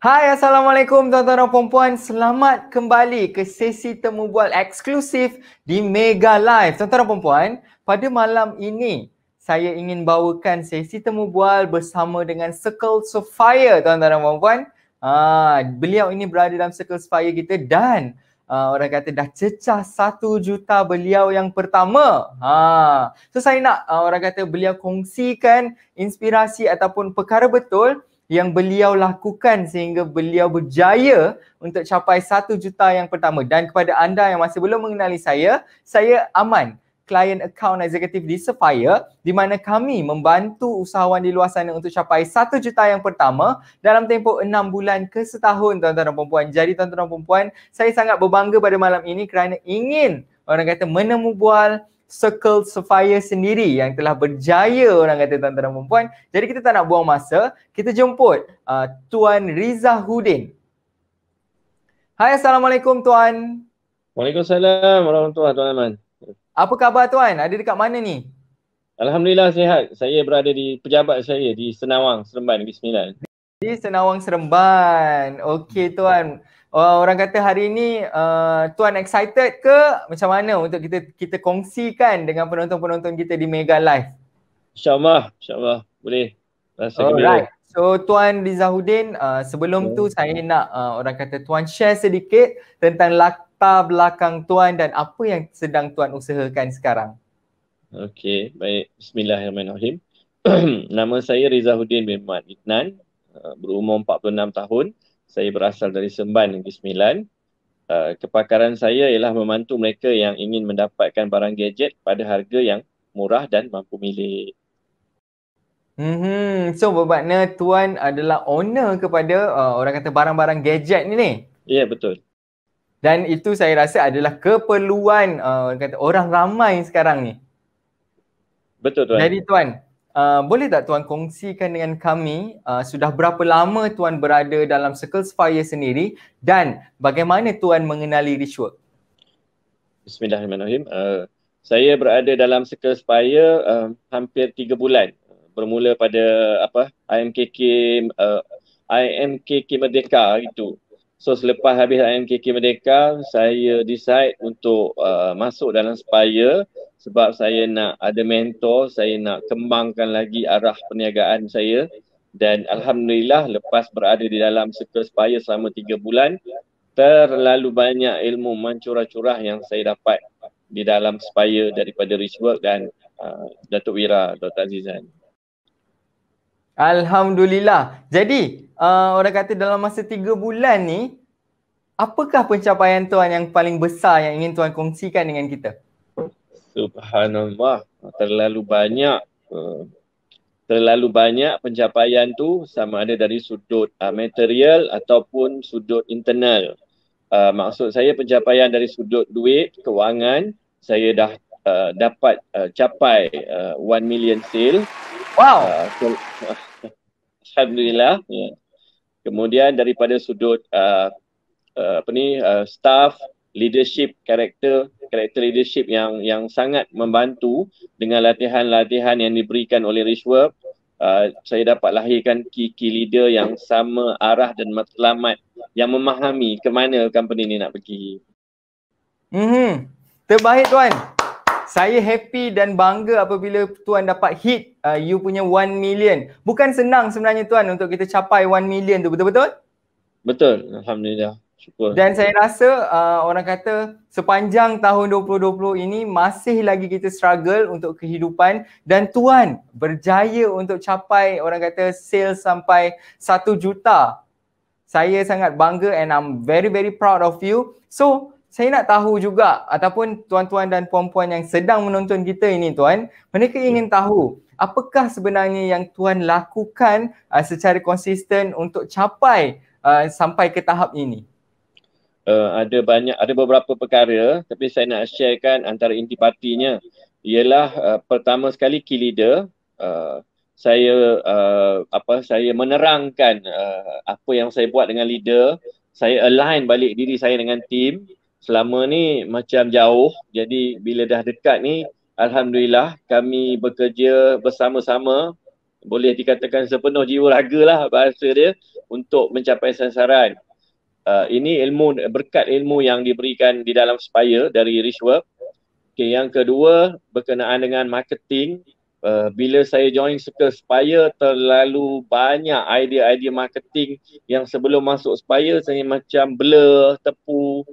Hai Assalamualaikum tuan-tuan dan puan-puan Selamat kembali ke sesi temu bual eksklusif di Mega Live Tuan-tuan dan puan-puan Pada malam ini saya ingin bawakan sesi temu bual bersama dengan Circle Sofire tuan-tuan dan puan-puan ah, Beliau ini berada dalam Circle Sofire kita dan Uh, orang kata dah cecah satu juta beliau yang pertama. Ha. So saya nak uh, orang kata beliau kongsikan inspirasi ataupun perkara betul yang beliau lakukan sehingga beliau berjaya untuk capai satu juta yang pertama dan kepada anda yang masih belum mengenali saya saya aman client account executive di Sapphire di mana kami membantu usahawan di luar sana untuk capai satu juta yang pertama dalam tempoh enam bulan ke setahun tuan-tuan dan puan Jadi tuan-tuan dan puan saya sangat berbangga pada malam ini kerana ingin orang kata menemubual circle Sophia sendiri yang telah berjaya orang kata tuan-tuan dan puan Jadi kita tak nak buang masa, kita jemput uh, Tuan Riza Hudin. Hai Assalamualaikum Tuan. Waalaikumsalam Warahmatullahi Tuan Aman. Apa khabar Tuan? Ada dekat mana ni? Alhamdulillah sihat. Saya berada di pejabat saya di Senawang, Seremban, Bismillah. Di Senawang, Seremban. Okey Tuan. Oh, orang kata hari ini uh, tuan excited ke macam mana untuk kita kita kongsikan dengan penonton-penonton kita di Mega Live? InsyaAllah, insyaAllah boleh. Rasa Alright. So Tuan Rizahudin, uh, sebelum okay. Ya. tu saya nak uh, orang kata Tuan share sedikit tentang latar belakang Tuan dan apa yang sedang Tuan usahakan sekarang. Okey, baik. Bismillahirrahmanirrahim. Nama saya Rizahudin bin Mat Idnan, uh, berumur 46 tahun saya berasal dari Semban Negeri Sembilan. Uh, kepakaran saya ialah membantu mereka yang ingin mendapatkan barang gadget pada harga yang murah dan mampu milik. Mm-hmm. So bermakna tuan adalah owner kepada uh, orang kata barang-barang gadget ni ni? Ya yeah, betul. Dan itu saya rasa adalah keperluan uh, kata orang ramai sekarang ni. Betul tuan. Jadi tuan, Ah, boleh tak tuan kongsikan dengan kami uh, sudah berapa lama tuan berada dalam Circle Spire sendiri dan bagaimana tuan mengenali Richwork? Bismillahirrahmanirrahim. Uh, saya berada dalam Circle Spire uh, hampir tiga bulan. Bermula pada apa? IMKK uh, IMKK Merdeka itu. So selepas habis IMKK Merdeka, saya decide untuk uh, masuk dalam Spire sebab saya nak ada mentor, saya nak kembangkan lagi arah perniagaan saya dan Alhamdulillah lepas berada di dalam circle Spire selama tiga bulan terlalu banyak ilmu mancurah-curah yang saya dapat di dalam Spire daripada Richwork dan uh, Datuk Wira, Dr. Azizan. Alhamdulillah. Jadi uh, orang kata dalam masa tiga bulan ni apakah pencapaian tuan yang paling besar yang ingin tuan kongsikan dengan kita? Subhanallah, terlalu banyak eh, terlalu banyak pencapaian tu sama ada dari sudut uh, material ataupun sudut internal. Uh, maksud saya pencapaian dari sudut duit, kewangan, saya dah uh, dapat uh, capai uh, 1 million sale. Wow. Uh, so, uh, Alhamdulillah. Yeah. Kemudian daripada sudut uh, uh, apa ni uh, staff leadership karakter karakter leadership yang yang sangat membantu dengan latihan-latihan yang diberikan oleh Rishwab, uh, saya dapat lahirkan key-key leader yang sama arah dan matlamat yang memahami ke mana company ni nak pergi. Mhm. Terbaik tuan saya happy dan bangga apabila tuan dapat hit uh, you punya 1 million. Bukan senang sebenarnya tuan untuk kita capai 1 million tu betul-betul? Betul. Alhamdulillah. Syukur. Dan saya rasa uh, orang kata sepanjang tahun 2020 ini masih lagi kita struggle untuk kehidupan dan tuan berjaya untuk capai orang kata sales sampai 1 juta. Saya sangat bangga and I'm very very proud of you. So saya nak tahu juga ataupun tuan-tuan dan puan-puan yang sedang menonton kita ini tuan, mereka ingin hmm. tahu apakah sebenarnya yang tuan lakukan uh, secara konsisten untuk capai uh, sampai ke tahap ini. Uh, ada banyak ada beberapa perkara tapi saya nak sharekan antara intipatinya ialah uh, pertama sekali key leader uh, saya uh, apa saya menerangkan uh, apa yang saya buat dengan leader saya align balik diri saya dengan team selama ni macam jauh jadi bila dah dekat ni Alhamdulillah kami bekerja bersama-sama boleh dikatakan sepenuh jiwa raga lah bahasa dia untuk mencapai sasaran uh, ini ilmu berkat ilmu yang diberikan di dalam spire dari Richwork okay, yang kedua berkenaan dengan marketing uh, bila saya join Circle Spire terlalu banyak idea-idea marketing yang sebelum masuk Spire saya macam blur, tepu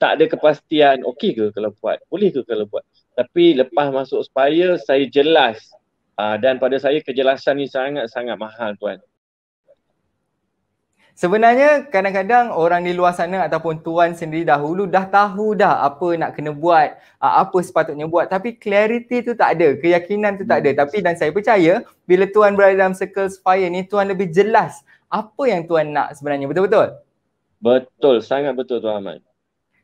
tak ada kepastian okey ke kalau buat boleh ke kalau buat tapi lepas masuk spire saya jelas uh, dan pada saya kejelasan ni sangat-sangat mahal tuan Sebenarnya kadang-kadang orang di luar sana ataupun tuan sendiri dahulu dah tahu dah apa nak kena buat, ah, apa sepatutnya buat tapi clarity tu tak ada, keyakinan tu tak ada. Hmm. Tapi dan saya percaya bila tuan berada dalam circle fire ni tuan lebih jelas apa yang tuan nak sebenarnya. Betul betul? Betul, sangat betul tuan Ahmad.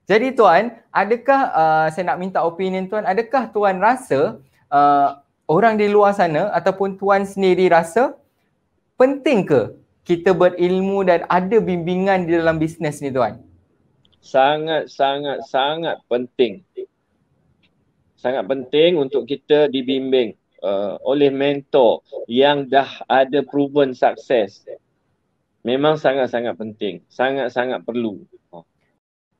Jadi tuan, adakah uh, saya nak minta opinion tuan, adakah tuan rasa uh, orang di luar sana ataupun tuan sendiri rasa penting ke kita berilmu dan ada bimbingan di dalam bisnes ni tuan? Sangat sangat sangat penting. Sangat penting untuk kita dibimbing uh, oleh mentor yang dah ada proven sukses. Memang sangat-sangat penting, sangat-sangat perlu.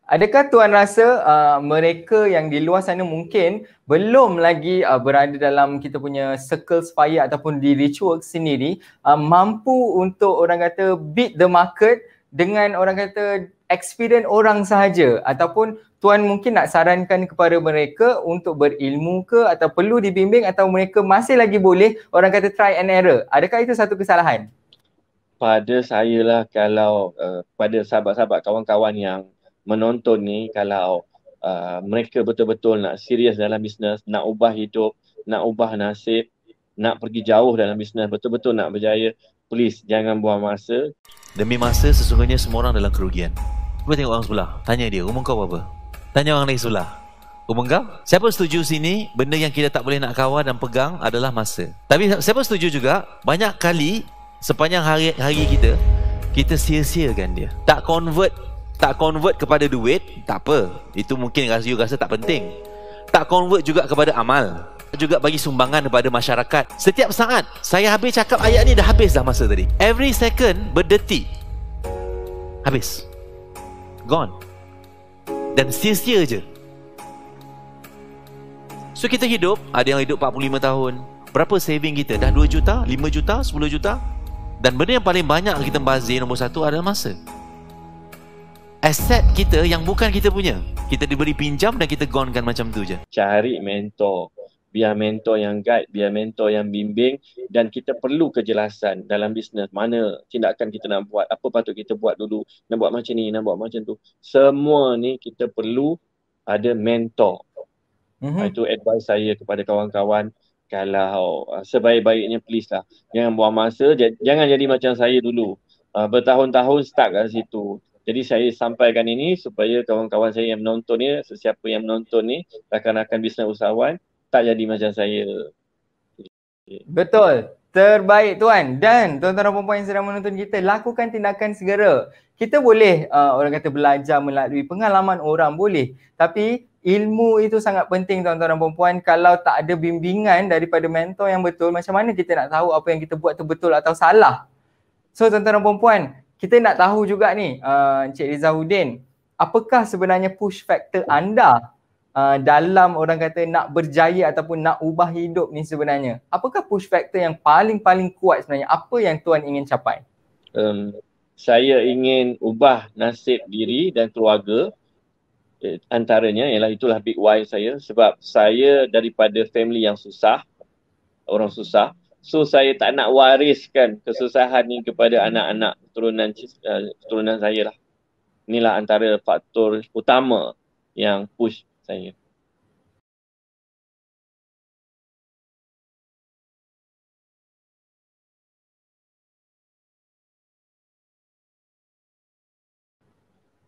Adakah tuan rasa uh, mereka yang di luar sana mungkin belum lagi uh, berada dalam kita punya circle supaya ataupun di ritual sendiri uh, mampu untuk orang kata beat the market dengan orang kata experience orang sahaja ataupun tuan mungkin nak sarankan kepada mereka untuk berilmu ke atau perlu dibimbing atau mereka masih lagi boleh orang kata try and error. Adakah itu satu kesalahan? Pada saya lah kalau uh, pada sahabat-sahabat kawan-kawan yang menonton ni kalau uh, mereka betul-betul nak serius dalam bisnes, nak ubah hidup, nak ubah nasib, nak pergi jauh dalam bisnes, betul-betul nak berjaya, please jangan buang masa. Demi masa, sesungguhnya semua orang dalam kerugian. Cuba tengok orang sebelah, tanya dia, umur kau apa? Tanya orang lain sebelah, umur kau? Siapa setuju sini, benda yang kita tak boleh nak kawal dan pegang adalah masa. Tapi siapa setuju juga, banyak kali sepanjang hari, hari kita, kita sia-siakan dia. Tak convert tak convert kepada duit, tak apa. Itu mungkin rasa you rasa tak penting. Tak convert juga kepada amal. Juga bagi sumbangan kepada masyarakat. Setiap saat, saya habis cakap ayat ni dah habis dah masa tadi. Every second berdeti. Habis. Gone. Dan sia-sia je. So kita hidup, ada yang hidup 45 tahun. Berapa saving kita? Dah 2 juta? 5 juta? 10 juta? Dan benda yang paling banyak kita bazir nombor satu adalah Masa aset kita yang bukan kita punya. Kita diberi pinjam dan kita gonkan macam tu je. Cari mentor. Biar mentor yang guide, biar mentor yang bimbing dan kita perlu kejelasan dalam bisnes mana tindakan kita nak buat, apa patut kita buat dulu, nak buat macam ni, nak buat macam tu. Semua ni kita perlu ada mentor. Mm-hmm. Itu advice saya kepada kawan-kawan kalau ah, sebaik-baiknya please lah. Jangan buang masa, jangan jadi macam saya dulu. Uh, bertahun-tahun stuck kat situ. Jadi saya sampaikan ini supaya kawan-kawan saya yang menonton ni, sesiapa yang menonton ni, rakan-rakan bisnes usahawan tak jadi macam saya. Betul. Terbaik tuan dan tuan-tuan dan puan-puan yang sedang menonton kita lakukan tindakan segera. Kita boleh uh, orang kata belajar melalui pengalaman orang boleh tapi ilmu itu sangat penting tuan-tuan dan puan-puan kalau tak ada bimbingan daripada mentor yang betul macam mana kita nak tahu apa yang kita buat tu betul atau salah. So tuan-tuan dan puan-puan kita nak tahu juga ni eh, Encik uh, Rizahuddin apakah sebenarnya push factor anda uh, dalam orang kata nak berjaya ataupun nak ubah hidup ni sebenarnya apakah push factor yang paling-paling kuat sebenarnya apa yang tuan ingin capai um, saya ingin ubah nasib diri dan keluarga eh, antaranya ialah itulah big why saya sebab saya daripada family yang susah orang susah so saya tak nak wariskan kesusahan ni kepada anak-anak keturunan eh, keturunan saya lah. Inilah antara faktor utama yang push saya.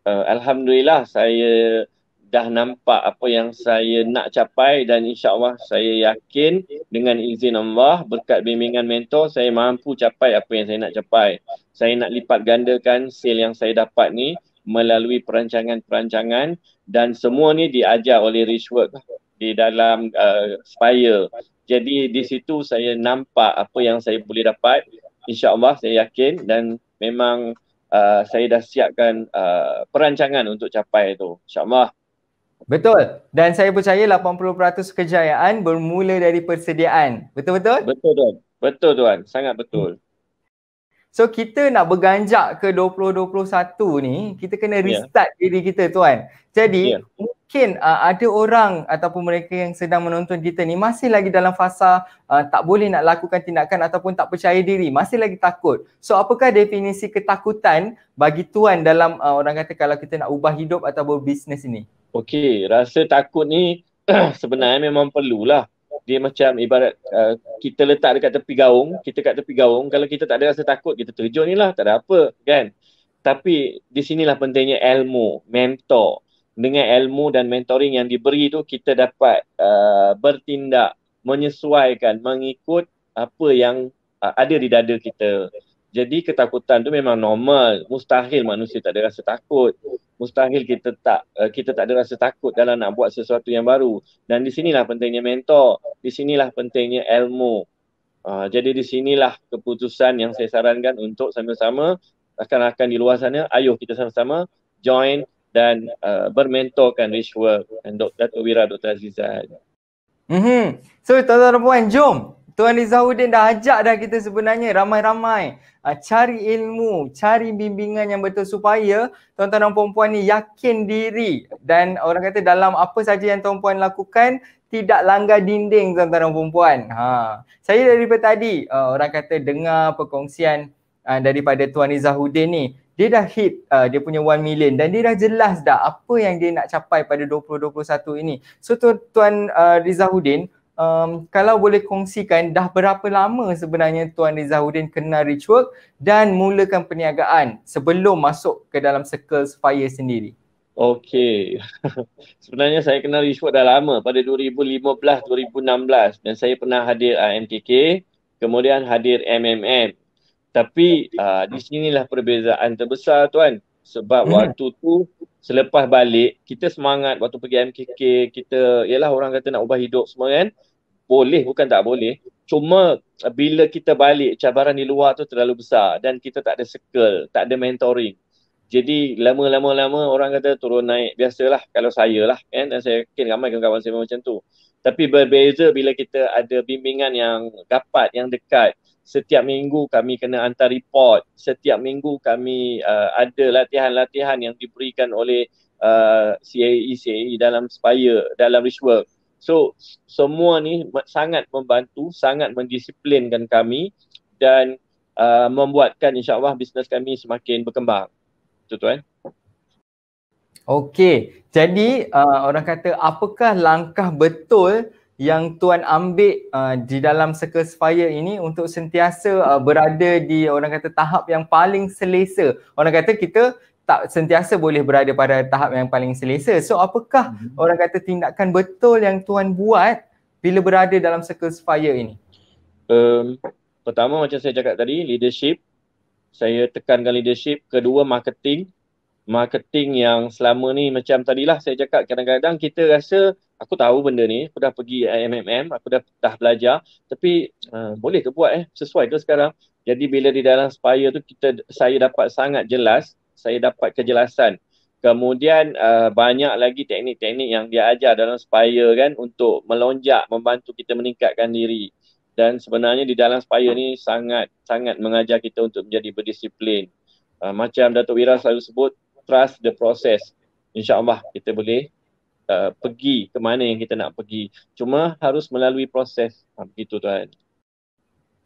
Uh, Alhamdulillah saya dah nampak apa yang saya nak capai dan insya Allah saya yakin dengan izin Allah berkat bimbingan mentor saya mampu capai apa yang saya nak capai. Saya nak lipat gandakan sale yang saya dapat ni melalui perancangan-perancangan dan semua ni diajar oleh Richwork di dalam uh, Spire. Jadi di situ saya nampak apa yang saya boleh dapat Insya Allah saya yakin dan memang uh, saya dah siapkan uh, perancangan untuk capai itu Allah. Betul. Dan saya percaya 80% kejayaan bermula dari persediaan. Betul-betul? Betul tuan. Betul tuan. Sangat betul. So kita nak berganjak ke 2021 ni, kita kena ya. restart yeah. diri kita tuan. Jadi yeah. mungkin uh, ada orang ataupun mereka yang sedang menonton kita ni masih lagi dalam fasa uh, tak boleh nak lakukan tindakan ataupun tak percaya diri, masih lagi takut. So apakah definisi ketakutan bagi tuan dalam uh, orang kata kalau kita nak ubah hidup atau berbisnes ini? Okey, rasa takut ni sebenarnya memang perlulah. Dia macam ibarat uh, kita letak dekat tepi gaung, kita kat tepi gaung, kalau kita tak ada rasa takut, kita terjun ni lah, tak ada apa kan. Tapi di sinilah pentingnya ilmu, mentor. Dengan ilmu dan mentoring yang diberi tu, kita dapat uh, bertindak, menyesuaikan, mengikut apa yang uh, ada di dada kita. Jadi ketakutan tu memang normal. Mustahil manusia tak ada rasa takut. Mustahil kita tak uh, kita tak ada rasa takut dalam nak buat sesuatu yang baru. Dan di sinilah pentingnya mentor. Di sinilah pentingnya ilmu. Uh, jadi di sinilah keputusan yang saya sarankan untuk sama-sama rakan akan di luar sana. Ayuh kita sama-sama join dan uh, bermentorkan Rich World dan Dr. Wira Dr. Azizan. mm So tuan-tuan dan puan, jom Tuan Izzahuddin dah ajak dah kita sebenarnya ramai-ramai uh, cari ilmu, cari bimbingan yang betul supaya tuan-tuan dan puan ni yakin diri dan orang kata dalam apa saja yang tuan-puan lakukan tidak langgar dinding tuan-tuan dan puan Ha. Saya dari tadi uh, orang kata dengar perkongsian uh, daripada Tuan Izzahuddin ni dia dah hit uh, dia punya 1 million dan dia dah jelas dah apa yang dia nak capai pada 2021 ini. So tu, Tuan uh, Rizahuddin, um, kalau boleh kongsikan dah berapa lama sebenarnya Tuan Rizahuddin kenal Richwork dan mulakan perniagaan sebelum masuk ke dalam circle fire sendiri? Okey. sebenarnya saya kenal Richwork dah lama pada 2015-2016 dan saya pernah hadir AMTK ah, kemudian hadir MMM. Tapi uh, di sinilah perbezaan terbesar Tuan. Sebab hmm. waktu tu selepas balik kita semangat waktu pergi MKK kita ialah orang kata nak ubah hidup semua kan boleh bukan tak boleh cuma eh, bila kita balik cabaran di luar tu terlalu besar dan kita tak ada circle tak ada mentoring jadi lama-lama-lama orang kata turun naik biasalah kalau saya lah kan dan saya yakin ramai kawan-kawan saya macam tu tapi berbeza bila kita ada bimbingan yang dapat yang dekat setiap minggu kami kena hantar report setiap minggu kami uh, ada latihan-latihan yang diberikan oleh uh, eh, CAE CAE dalam spire dalam rich So semua ni sangat membantu, sangat mendisiplinkan kami dan uh, membuatkan insyaAllah bisnes kami semakin berkembang. Itu tuan. Okey, jadi uh, orang kata apakah langkah betul yang tuan ambil uh, di dalam Circus Fire ini untuk sentiasa uh, berada di orang kata tahap yang paling selesa. Orang kata kita tak sentiasa boleh berada pada tahap yang paling selesa. So apakah mm-hmm. orang kata tindakan betul yang tuan buat bila berada dalam circle fire ini? Um, pertama macam saya cakap tadi leadership saya tekankan leadership, kedua marketing marketing yang selama ni macam tadilah saya cakap kadang-kadang kita rasa aku tahu benda ni, aku dah pergi MMM, aku dah dah belajar tapi uh, boleh ke buat eh sesuai tu sekarang. Jadi bila di dalam spire tu kita saya dapat sangat jelas saya dapat kejelasan. Kemudian uh, banyak lagi teknik-teknik yang dia ajar dalam spire kan untuk melonjak membantu kita meningkatkan diri. Dan sebenarnya di dalam spire ni sangat sangat mengajar kita untuk menjadi berdisiplin. Uh, macam Datuk Wira selalu sebut trust the process. Insya-Allah kita boleh uh, pergi ke mana yang kita nak pergi. Cuma harus melalui proses. Ha, begitu tuan.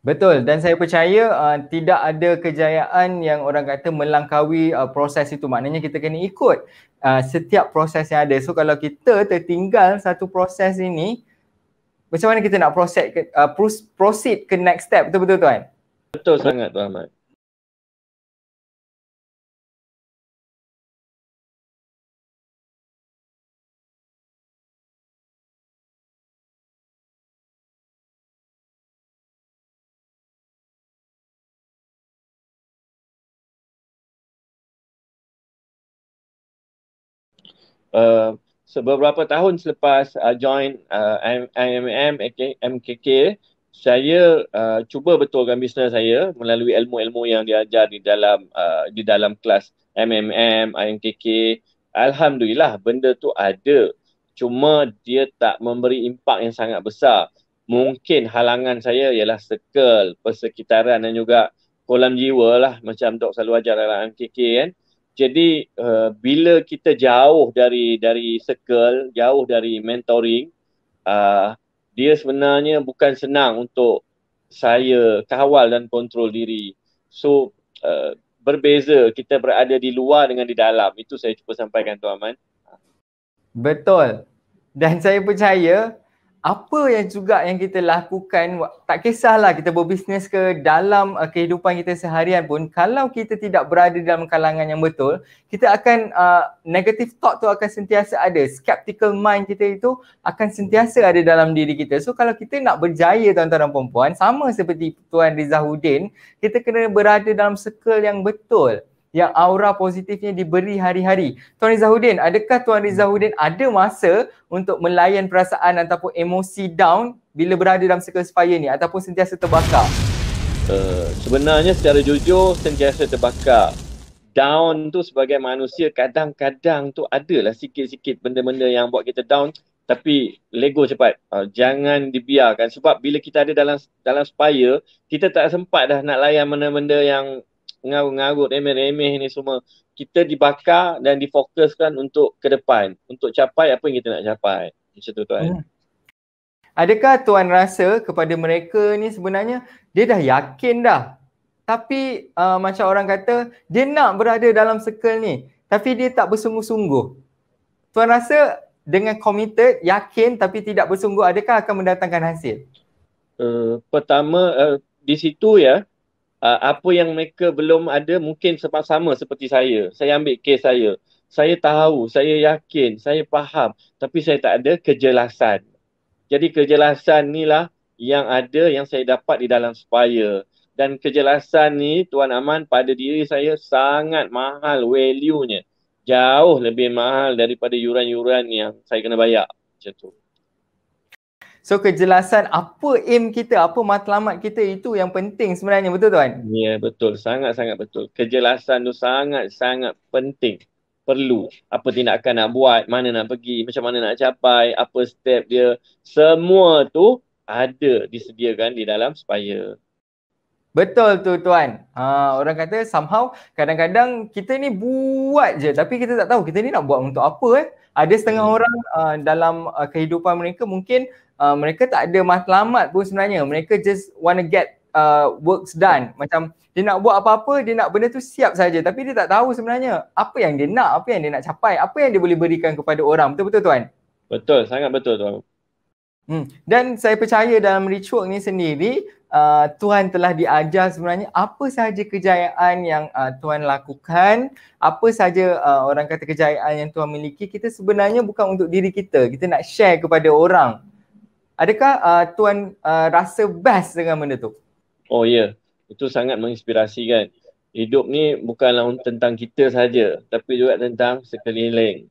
Betul dan saya percaya uh, tidak ada kejayaan yang orang kata melangkaui uh, proses itu maknanya kita kena ikut uh, setiap proses yang ada. So kalau kita tertinggal satu proses ini macam mana kita nak proceed ke, uh, proceed ke next step betul betul tuan? Betul sangat tuan Ahmad. Uh, so beberapa tahun selepas uh, join uh, IMM MKK saya uh, cuba betulkan bisnes saya melalui ilmu-ilmu yang diajar di dalam uh, di dalam kelas MMM, IMKK. Alhamdulillah benda tu ada. Cuma dia tak memberi impak yang sangat besar. Mungkin halangan saya ialah circle, persekitaran dan juga kolam jiwa lah macam dok selalu ajar dalam MKK kan. Uh, jadi uh, bila kita jauh dari dari circle jauh dari mentoring uh, dia sebenarnya bukan senang untuk saya kawal dan kontrol diri so uh, berbeza kita berada di luar dengan di dalam itu saya cuba sampaikan tuan man betul dan saya percaya apa yang juga yang kita lakukan tak kisahlah kita berbisnes ke dalam uh, kehidupan kita seharian pun kalau kita tidak berada dalam kalangan yang betul kita akan uh, negative thought tu akan sentiasa ada skeptical mind kita itu akan sentiasa ada dalam diri kita so kalau kita nak berjaya tuan-tuan dan puan-puan sama seperti tuan Rizahuddin kita kena berada dalam circle yang betul yang aura positifnya diberi hari-hari. Tuan Rizahuddin, adakah Tuan Rizahuddin ada masa untuk melayan perasaan ataupun emosi down bila berada dalam circle fire ni ataupun sentiasa terbakar? Uh, sebenarnya secara jujur sentiasa terbakar. Down tu sebagai manusia kadang-kadang tu adalah sikit-sikit benda-benda yang buat kita down tapi lego cepat. Uh, jangan dibiarkan sebab bila kita ada dalam dalam spire kita tak sempat dah nak layan benda-benda yang mengarut-ngarut, remeh-remeh ni semua. Kita dibakar dan difokuskan untuk ke depan. Untuk capai apa yang kita nak capai. Macam tu tuan. Hmm. Adakah tuan rasa kepada mereka ni sebenarnya dia dah yakin dah tapi uh, macam orang kata dia nak berada dalam circle ni tapi dia tak bersungguh-sungguh. Tuan rasa dengan committed, yakin tapi tidak bersungguh adakah akan mendatangkan hasil? Uh, pertama uh, di situ ya uh, apa yang mereka belum ada mungkin sempat sama seperti saya. Saya ambil kes saya. Saya tahu, saya yakin, saya faham tapi saya tak ada kejelasan. Jadi kejelasan ni lah yang ada yang saya dapat di dalam supaya dan kejelasan ni Tuan Aman pada diri saya sangat mahal value-nya. Jauh lebih mahal daripada yuran-yuran yang saya kena bayar. Macam tu. So kejelasan apa aim kita, apa matlamat kita itu yang penting sebenarnya betul tuan? Ya yeah, betul, sangat-sangat betul. Kejelasan tu sangat-sangat penting. Perlu apa tindakan nak buat, mana nak pergi, macam mana nak capai, apa step dia. Semua tu ada disediakan di dalam supaya Betul tu tuan. Ha, orang kata somehow kadang-kadang kita ni buat je tapi kita tak tahu kita ni nak buat untuk apa eh. Ada setengah hmm. orang uh, dalam uh, kehidupan mereka mungkin Uh, mereka tak ada matlamat pun sebenarnya mereka just want to get uh, works done macam dia nak buat apa-apa dia nak benda tu siap saja tapi dia tak tahu sebenarnya apa yang dia nak apa yang dia nak capai apa yang dia boleh berikan kepada orang betul betul tuan betul sangat betul tuan hmm dan saya percaya dalam ritual ni sendiri uh, tuan telah diajar sebenarnya apa sahaja kejayaan yang uh, tuan lakukan apa sahaja uh, orang kata kejayaan yang Tuhan miliki kita sebenarnya bukan untuk diri kita kita nak share kepada orang Adakah uh, tuan uh, rasa best dengan benda tu? Oh ya, yeah. itu sangat menginspirasi kan. Hidup ni bukanlah tentang kita saja, tapi juga tentang sekeliling.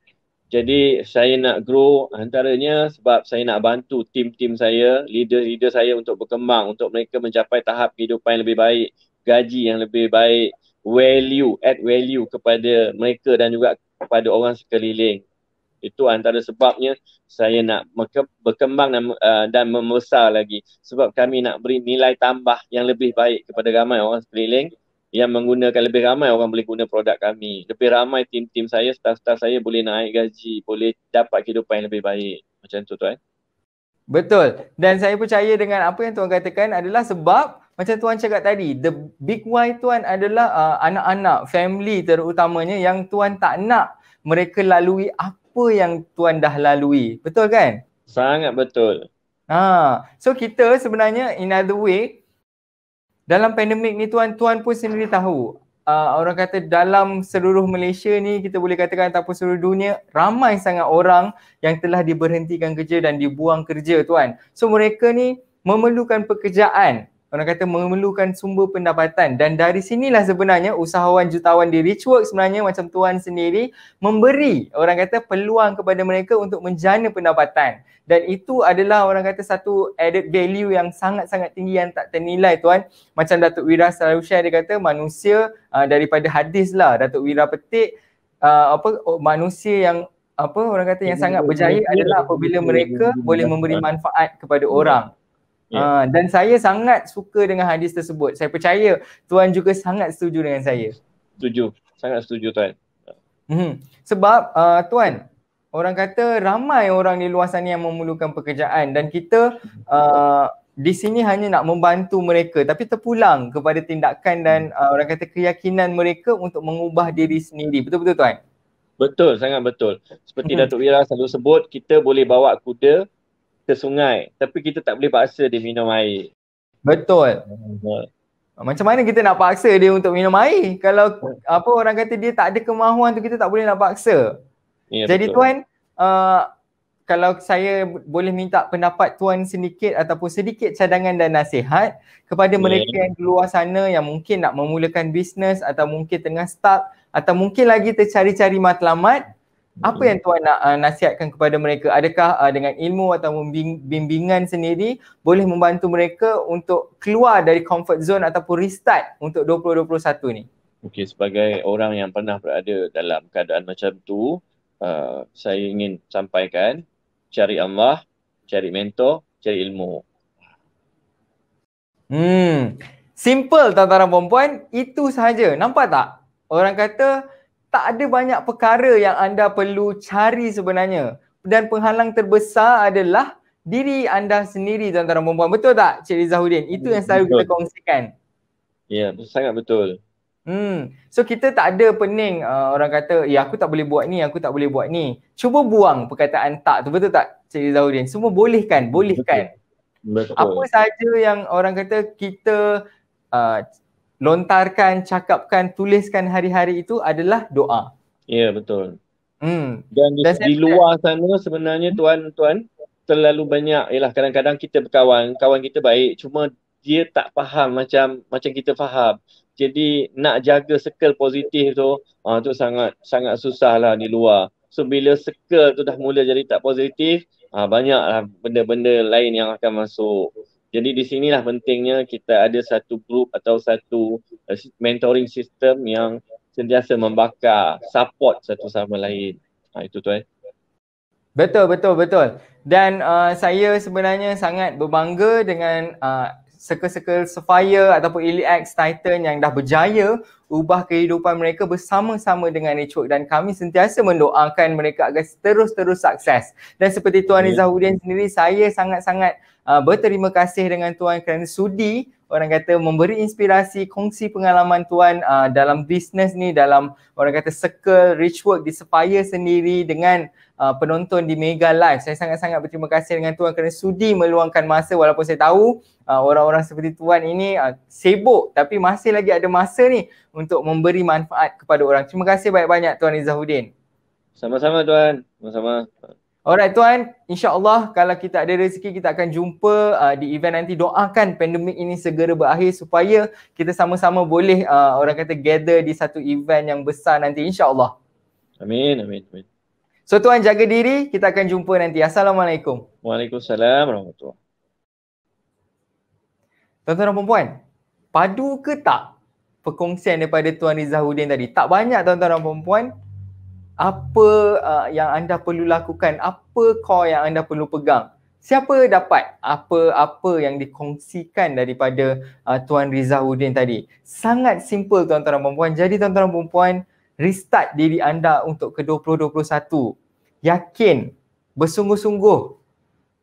Jadi saya nak grow antaranya sebab saya nak bantu tim-tim saya, leader-leader saya untuk berkembang, untuk mereka mencapai tahap kehidupan yang lebih baik, gaji yang lebih baik, value, add value kepada mereka dan juga kepada orang sekeliling. Itu antara sebabnya saya nak berkembang dan, uh, dan membesar lagi. Sebab kami nak beri nilai tambah yang lebih baik kepada ramai orang sekeliling yang menggunakan lebih ramai orang boleh guna produk kami. Lebih ramai tim-tim saya, staff-staff saya boleh naik gaji, boleh dapat kehidupan yang lebih baik. Macam tu tuan. Betul. Dan saya percaya dengan apa yang tuan katakan adalah sebab macam tuan cakap tadi, the big why tuan adalah uh, anak-anak, family terutamanya yang tuan tak nak mereka lalui apa apa yang tuan dah lalui. Betul kan? Sangat betul. Ha. So kita sebenarnya in other way dalam pandemik ni tuan-tuan pun sendiri tahu uh, orang kata dalam seluruh Malaysia ni kita boleh katakan ataupun seluruh dunia ramai sangat orang yang telah diberhentikan kerja dan dibuang kerja tuan. So mereka ni memerlukan pekerjaan orang kata memerlukan sumber pendapatan dan dari sinilah sebenarnya usahawan jutawan di Richworks sebenarnya macam tuan sendiri memberi orang kata peluang kepada mereka untuk menjana pendapatan dan itu adalah orang kata satu added value yang sangat-sangat tinggi yang tak ternilai tuan macam Datuk Wira selalu share dia kata manusia uh, daripada hadis lah Datuk Wira petik uh, apa oh, manusia yang apa orang kata yang sangat berjaya adalah apabila mereka boleh memberi manfaat kepada orang Uh, dan saya sangat suka dengan hadis tersebut. Saya percaya tuan juga sangat setuju dengan saya. Setuju. Sangat setuju tuan. Hmm. Sebab uh, tuan orang kata ramai orang di luar sana yang memerlukan pekerjaan dan kita uh, di sini hanya nak membantu mereka tapi terpulang kepada tindakan dan uh, orang kata keyakinan mereka untuk mengubah diri sendiri. Betul-betul tuan? Betul, sangat betul. Seperti mhm. Datuk Wira selalu sebut, kita boleh bawa kuda ke sungai tapi kita tak boleh paksa dia minum air. Betul. Betul. Macam mana kita nak paksa dia untuk minum air kalau betul. Hmm. apa orang kata dia tak ada kemahuan tu kita tak boleh nak paksa. Ya, Jadi betul. tuan uh, kalau saya boleh minta pendapat tuan sedikit ataupun sedikit cadangan dan nasihat kepada yeah. mereka yang di luar sana yang mungkin nak memulakan bisnes atau mungkin tengah start atau mungkin lagi tercari-cari matlamat apa yang tuan nak uh, nasihatkan kepada mereka adakah uh, dengan ilmu atau bimbingan sendiri boleh membantu mereka untuk keluar dari comfort zone ataupun restart untuk 2021 ni okey sebagai orang yang pernah berada dalam keadaan macam tu uh, saya ingin sampaikan cari Allah cari mentor cari ilmu hmm simple tuan-tuan dan puan itu sahaja nampak tak orang kata tak ada banyak perkara yang anda perlu cari sebenarnya dan penghalang terbesar adalah diri anda sendiri tuan-tuan dan puan-puan betul tak Cik Rizahuddin itu yang selalu kita kongsikan ya yeah, sangat betul Hmm. So kita tak ada pening uh, orang kata ya aku tak boleh buat ni, aku tak boleh buat ni. Cuba buang perkataan tak tu betul tak Cik Zahudin? Semua boleh kan? Boleh kan? Apa sahaja yang orang kata kita uh, lontarkan, cakapkan, tuliskan hari-hari itu adalah doa. Ya, yeah, betul. Hmm. Dan di, di luar sana sebenarnya tuan-tuan terlalu banyak ialah kadang-kadang kita berkawan, kawan kita baik cuma dia tak faham macam macam kita faham. Jadi nak jaga circle positif tu ah uh, tu sangat sangat susahlah di luar. So bila circle tu dah mula jadi tak positif, ah uh, banyaklah benda-benda lain yang akan masuk. Jadi di sinilah pentingnya kita ada satu grup atau satu eh, mentoring system yang sentiasa membakar support satu sama lain. Ha, itu tu eh. Betul, betul, betul. Dan uh, saya sebenarnya sangat berbangga dengan uh, circle-circle Sapphire ataupun Elix Titan yang dah berjaya ubah kehidupan mereka bersama-sama dengan Network dan kami sentiasa mendoakan mereka agar terus-terus sukses. Dan seperti Tuan Rizahudin sendiri, saya sangat-sangat Ah, berterima kasih dengan tuan kerana sudi orang kata memberi inspirasi kongsi pengalaman tuan uh, dalam bisnes ni dalam orang kata circle rich work di Sepaya sendiri dengan uh, penonton di Mega Live. Saya sangat-sangat berterima kasih dengan tuan kerana sudi meluangkan masa walaupun saya tahu uh, orang-orang seperti tuan ini uh, sibuk tapi masih lagi ada masa ni untuk memberi manfaat kepada orang. Terima kasih banyak-banyak tuan Izzahuddin. Sama-sama tuan. Sama-sama. Alright tuan, insyaAllah kalau kita ada rezeki kita akan jumpa uh, di event nanti doakan pandemik ini segera berakhir supaya kita sama-sama boleh uh, orang kata gather di satu event yang besar nanti insyaAllah. Amin, amin, amin. So tuan jaga diri, kita akan jumpa nanti. Assalamualaikum. Waalaikumsalam warahmatullahi Tuan-tuan dan perempuan, padu ke tak perkongsian daripada Tuan Rizahuddin tadi? Tak banyak tuan-tuan dan perempuan apa uh, yang anda perlu lakukan apa core yang anda perlu pegang siapa dapat apa-apa yang dikongsikan daripada uh, tuan Rizahuddin tadi sangat simple tuan-tuan dan puan jadi tuan-tuan dan puan restart diri anda untuk ke 2021 yakin bersungguh-sungguh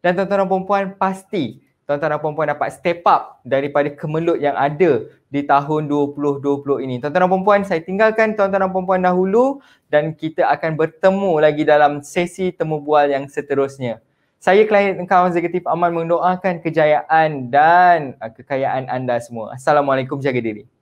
dan tuan-tuan dan puan pasti tuan-tuan dan puan-puan dapat step up daripada kemelut yang ada di tahun 2020 ini. Tuan-tuan dan puan-puan, saya tinggalkan tuan-tuan dan puan-puan dahulu dan kita akan bertemu lagi dalam sesi temu bual yang seterusnya. Saya klien engkau eksekutif aman mendoakan kejayaan dan eh, kekayaan anda semua. Assalamualaikum, jaga diri.